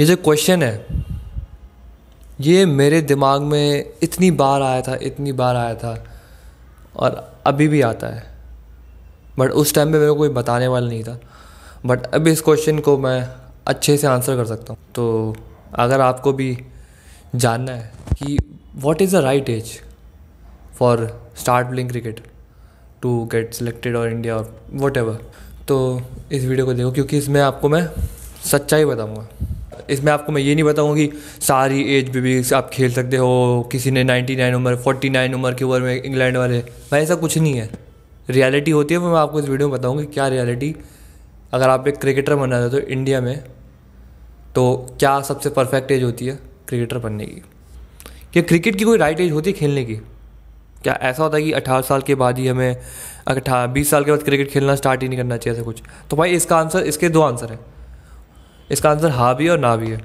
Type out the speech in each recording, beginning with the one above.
ये जो क्वेश्चन है ये मेरे दिमाग में इतनी बार आया था इतनी बार आया था और अभी भी आता है बट उस टाइम पे मेरे कोई बताने वाला नहीं था बट अब इस क्वेश्चन को मैं अच्छे से आंसर कर सकता हूँ तो अगर आपको भी जानना है कि what is the right age for start playing cricket to get selected और इंडिया और वट तो इस वीडियो को देखो क्योंकि इसमें आपको मैं सच्चाई बताऊँगा इसमें आपको मैं ये नहीं बताऊँगा कि सारी एज भी, भी आप खेल सकते हो किसी ने 99 उम्र 49 उम्र की उम्र में इंग्लैंड वाले भाई ऐसा कुछ नहीं है रियलिटी होती है वो मैं आपको इस वीडियो में बताऊँगी क्या रियलिटी अगर आप एक क्रिकेटर बनना चाहते हो इंडिया में तो क्या सबसे परफेक्ट एज होती है क्रिकेटर बनने की क्या क्रिकेट की कोई राइट एज होती है खेलने की क्या ऐसा होता है कि अठारह साल के बाद ही हमें अठारह बीस साल के बाद क्रिकेट खेलना स्टार्ट ही नहीं करना चाहिए ऐसा कुछ तो भाई इसका आंसर इसके दो आंसर हैं इसका आंसर हाँ भी है और ना भी है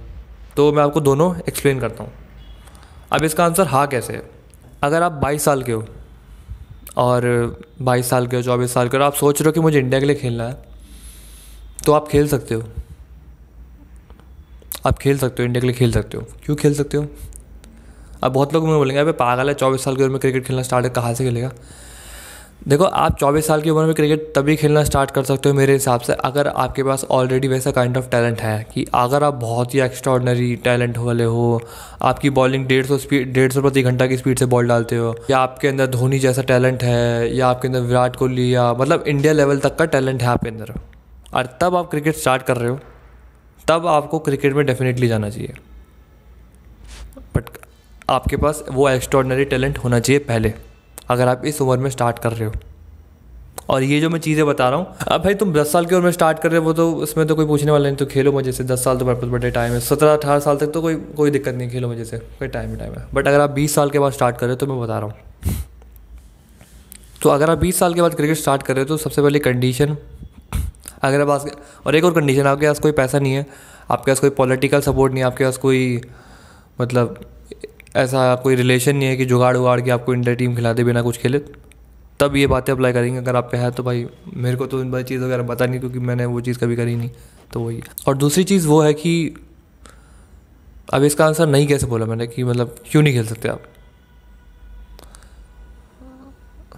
तो मैं आपको दोनों एक्सप्लेन करता हूँ अब इसका आंसर हाँ कैसे है अगर आप बाईस साल के हो और बाईस साल के हो चौबीस साल के हो आप सोच रहे हो कि मुझे इंडिया के लिए खेलना है तो आप खेल सकते हो आप खेल सकते हो इंडिया के लिए खेल सकते हो क्यों खेल सकते हो अब बहुत लोग मुझे बोलेंगे अभी पागल है चौबीस साल की उम्र में क्रिकेट खेलना स्टार्ट है कहाँ से खेलेगा देखो आप 24 साल की उम्र में क्रिकेट तभी खेलना स्टार्ट कर सकते हो मेरे हिसाब से अगर आपके पास ऑलरेडी वैसा काइंड ऑफ टैलेंट है कि अगर आप बहुत ही एक्स्ट्रॉडनरी टैलेंट वाले हो आपकी बॉलिंग डेढ़ सौ स्पीड डेढ़ सौ प्रति घंटा की स्पीड से बॉल डालते हो या आपके अंदर धोनी जैसा टैलेंट है या आपके अंदर विराट कोहली या मतलब इंडिया लेवल तक का टैलेंट है आपके अंदर और तब आप क्रिकेट स्टार्ट कर रहे हो तब आपको क्रिकेट में डेफिनेटली जाना चाहिए बट आपके पास वो एक्स्ट्रॉडनरी टैलेंट होना चाहिए पहले अगर आप इस उम्र में स्टार्ट कर रहे हो और ये जो मैं चीज़ें बता रहा हूँ अब भाई तुम दस साल की उम्र में स्टार्ट कर रहे हो वो तो उसमें तो कोई पूछने वाला नहीं तो खेलो मजे से दस साल तो मेरे पास बड़े टाइम है सत्रह अठारह साल तक तो कोई कोई दिक्कत नहीं खेलो मजे से कोई टाइम ही टाइम है बट अगर आप बीस साल के बाद स्टार्ट कर रहे हो तो मैं बता रहा हूँ तो अगर आप बीस साल के बाद क्रिकेट स्टार्ट कर रहे हो तो सबसे पहले कंडीशन अगर आप और एक और कंडीशन आपके पास कोई पैसा नहीं है आपके पास कोई पॉलिटिकल सपोर्ट नहीं है आपके पास कोई मतलब ऐसा कोई रिलेशन नहीं है कि जुगाड़ उगाड़ के आपको इंडिया टीम खिला दे बिना कुछ खेले तब ये बातें अप्लाई करेंगे अगर आप हैं तो भाई मेरे को तो इन बड़ी चीज़ वगैरह पता नहीं क्योंकि मैंने वो चीज़ कभी करी नहीं तो वही और दूसरी चीज़ वो है कि अब इसका आंसर नहीं कैसे बोला मैंने कि मतलब क्यों नहीं खेल सकते आप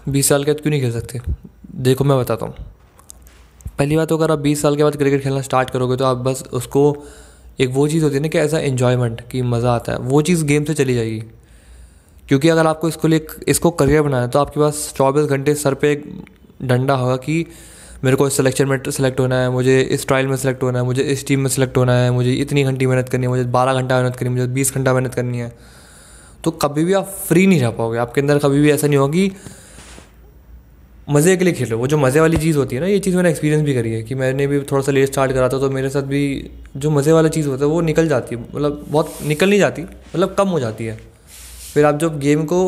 बीस साल के बाद क्यों नहीं खेल सकते देखो मैं बताता हूँ पहली बात तो अगर आप बीस साल के बाद क्रिकेट खेलना स्टार्ट करोगे तो आप बस उसको एक वो चीज़ होती है ना कि ऐसा इन्जॉयमेंट कि मज़ा आता है वो चीज़ गेम से चली जाएगी क्योंकि अगर आपको इसको लिए इसको करियर बनाना है तो आपके पास चौबीस घंटे सर पे एक डंडा होगा कि मेरे को इस सिलेक्शन में सेलेक्ट होना है मुझे इस ट्रायल में सेलेक्ट होना है मुझे इस टीम में सेलेक्ट होना है मुझे इतनी घंटी मेहनत करनी है मुझे बारह घंटा मेहनत करनी है मुझे बीस घंटा मेहनत करनी है तो कभी भी आप फ्री नहीं रह पाओगे आपके अंदर कभी भी ऐसा नहीं होगा कि मज़े के लिए खेलो वो जो मज़े वाली चीज़ होती है ना ये चीज़ मैंने एक्सपीरियंस भी करी है कि मैंने भी थोड़ा सा लेट स्टार्ट करा था तो मेरे साथ भी जो मज़े वाला चीज़ होता है वो निकल जाती है मतलब बहुत निकल नहीं जाती मतलब कम हो जाती है फिर आप जब गेम को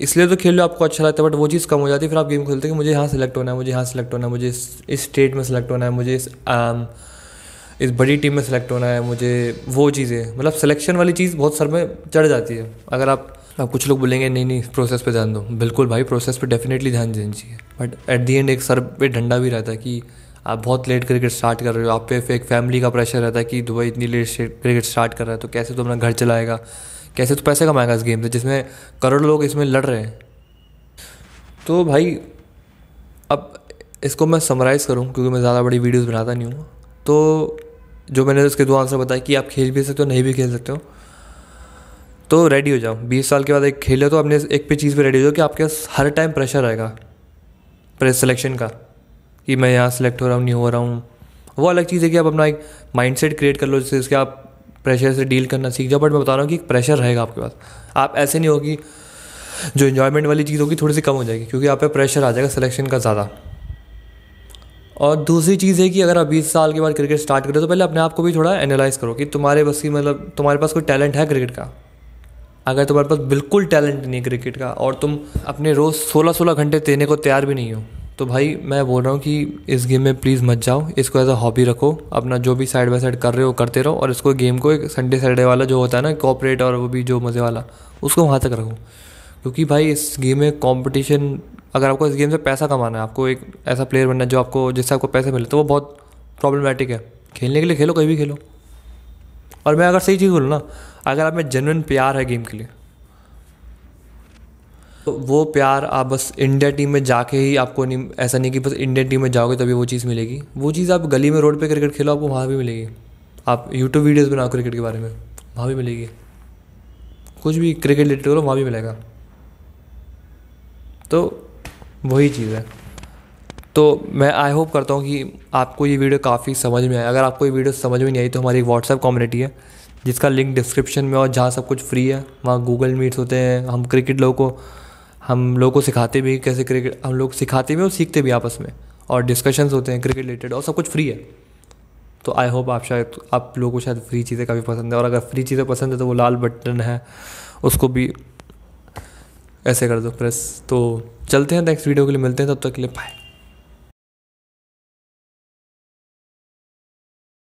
इसलिए तो खेल लो आपको अच्छा लगता है बट वो चीज़ कम हो जाती है फिर आप गेम खेलते कि मुझे यहाँ सेलेक्ट होना है मुझे यहाँ सेलेक्ट होना है मुझे इस स्टेट में सेलेक्ट होना है मुझे इस आम, um, इस बड़ी टीम में सेलेक्ट होना है मुझे वो चीज़ें मतलब सिलेक्शन वाली चीज़ बहुत सर में चढ़ जाती है अगर आप अब कुछ लोग बोलेंगे नहीं नहीं प्रोसेस पे ध्यान दो बिल्कुल भाई प्रोसेस पे डेफिनेटली ध्यान देना चाहिए बट एट दी एंड एक सर पे डंडा भी रहता है कि आप बहुत लेट क्रिकेट स्टार्ट कर रहे हो आप पे एक फैमिली का प्रेशर रहता है कि दुबई इतनी लेट क्रिकेट स्टार्ट कर रहा है तो कैसे तो अपना घर चलाएगा कैसे तो पैसे कमाएगा इस गेम से जिसमें करोड़ लोग इसमें लड़ रहे हैं तो भाई अब इसको मैं समराइज़ करूँ क्योंकि मैं ज़्यादा बड़ी वीडियोज़ बनाता नहीं हूँ तो जो मैंने उसके दो आंसर बताया कि आप खेल भी सकते हो नहीं भी खेल सकते हो तो रेडी हो जाओ बीस साल के बाद एक खेले तो अपने एक पे चीज़ पे रेडी हो जाओ कि आपके पास हर टाइम प्रेशर रहेगा प्रेस सिलेक्शन का कि मैं यहाँ सेलेक्ट हो रहा हूँ नहीं हो रहा हूँ वो अलग चीज़ है कि आप अपना एक माइंड क्रिएट कर लो जिससे उसके आप प्रेशर से डील करना सीख जाओ बट मैं बता रहा हूँ कि प्रेशर रहेगा आपके पास आप ऐसे नहीं होगी जो इन्जॉयमेंट वाली चीज़ होगी थोड़ी सी कम हो जाएगी क्योंकि आप पे प्रेशर आ जाएगा सिलेक्शन का ज़्यादा और दूसरी चीज़ है कि अगर आप बीस साल के बाद क्रिकेट स्टार्ट करें तो पहले अपने आप को भी थोड़ा एनालाइज करो कि तुम्हारे बस की मतलब तुम्हारे पास कोई टैलेंट है क्रिकेट का अगर तुम्हारे पास बिल्कुल टैलेंट नहीं है क्रिकेट का और तुम अपने रोज़ सोलह सोलह घंटे देने को तैयार भी नहीं हो तो भाई मैं बोल रहा हूँ कि इस गेम में प्लीज़ मत जाओ इसको एज अ हॉबी रखो अपना जो भी साइड बाय साइड कर रहे हो करते रहो और इसको गेम को एक संडे सैटरडे वाला जो होता है ना कॉपरेट और वो भी जो मज़े वाला उसको वहाँ तक रखो क्योंकि भाई इस गेम में कॉम्पिटिशन अगर आपको इस गेम से पैसा कमाना है आपको एक ऐसा प्लेयर बनना है जो आपको जिससे आपको पैसे मिले तो वो बहुत प्रॉब्लमेटिक है खेलने के लिए खेलो कहीं भी खेलो और मैं अगर सही चीज़ बोलूँ ना अगर आप में जेनविन प्यार है गेम के लिए तो वो प्यार आप बस इंडिया टीम में जाके ही आपको नहीं ऐसा नहीं कि बस इंडियन टीम में जाओगे तभी वो चीज़ मिलेगी वो चीज़ आप गली में रोड पे क्रिकेट खेलो आपको वहाँ भी मिलेगी आप यूट्यूब वीडियोस बनाओ क्रिकेट के बारे में वहाँ भी मिलेगी कुछ भी क्रिकेट रिलेटेड करो वहाँ भी मिलेगा तो वही चीज़ है तो मैं आई होप करता हूँ कि आपको ये वीडियो काफ़ी समझ में आए अगर आपको ये वीडियो समझ में नहीं आई तो हमारी एक व्हाट्सएप कम्युनिटी है जिसका लिंक डिस्क्रिप्शन में और जहाँ सब कुछ फ्री है वहाँ गूगल मीट्स होते हैं हम क्रिकेट लोगों को हम लोगों को सिखाते भी कैसे क्रिकेट हम लोग सिखाते भी और सीखते भी आपस में और डिस्कशंस होते हैं क्रिकेट रिलेटेड और सब कुछ फ्री है तो आई होप आप शायद आप लोगों को शायद फ्री चीज़ें काफ़ी पसंद है और अगर फ्री चीज़ें पसंद है तो वो लाल बटन है उसको भी ऐसे कर दो प्रेस तो चलते हैं नेक्स्ट वीडियो के लिए मिलते हैं तब तक के लिए बाय